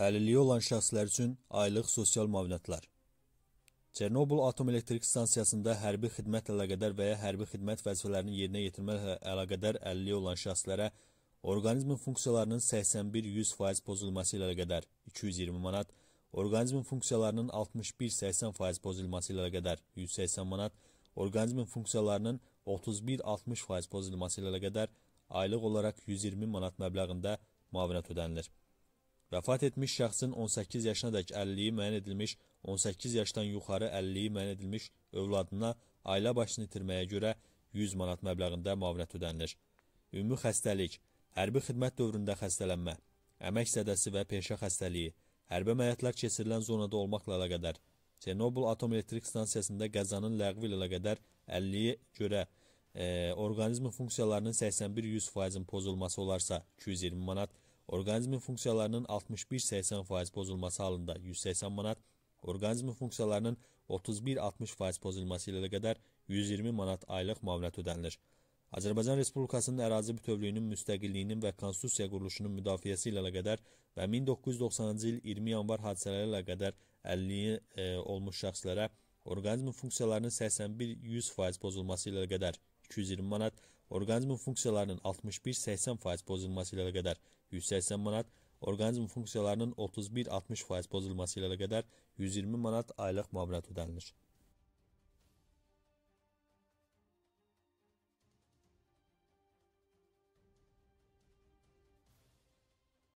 Əlilliyi olan şəxslər üçün aylıq sosial müavinətlər. Çernobıl Atom Elektrik Stansiyasında hərbi xidmətlə əlaqədar və ya hərbi xidmət vəzifələrini yerinə yetirməklə hə- əlaqədar əlilliyi olan şəxslərə orqanizmin funksiyalarının 81-100% pozulması ilə əlaqədar 220 manat, orqanizmin funksiyalarının 61-80% pozulması ilə əlaqədar 180 manat, orqanizmin funksiyalarının 31-60% pozulması ilə əlaqədar aylıq olaraq 120 manat məbləğində müavinət ödənilir. Vəfat etmiş şəxsin 18 yaşına dək 50-yi müəyyən edilmiş, 18 yaşdan yuxarı 50-yi müəyyən edilmiş övladına ailə başını itirməyə görə 100 manat məbləğində müavinət ödənilir. Ümumi xəstəlik, hərbi xidmət dövründə xəstələnmə, əmək sədəsi və peşə xəstəliyi, hərbi əməliyyatlar keçirilən zonada olmaqla əlaqədar, Çernobıl Atom Elektrik Stansiyasında qəzanın ləğvi ilə əlaqədar 50-yə görə e, orqanizmin funksiyalarının 81-100%-in pozulması olarsa 220 manat, Orqanizmin funksiyalarının 61-80% pozulması halında 180 manat, orqanizmin funksiyalarının 31-60% pozulması ilə qədər 120 manat aylıq müavinət ödənilir. Azərbaycan Respublikasının ərazi bütövlüyünün, müstəqilliyinin və konstitusiya quruluşunun müdafiəsi ilə qədər və 1990-cı il 20 yanvar hadisələri ilə qədər 50 e, olmuş şəxslərə orqanizmin funksiyalarının 81-100% pozulması ilə qədər 220 manat, Orqanizmin funksiyalarının 61-80% pozulması ilə qədər 180 manat, orqanizm funksiyalarının 31-60% pozulması ilə qədər 120 manat aylıq müavinət ödənilir.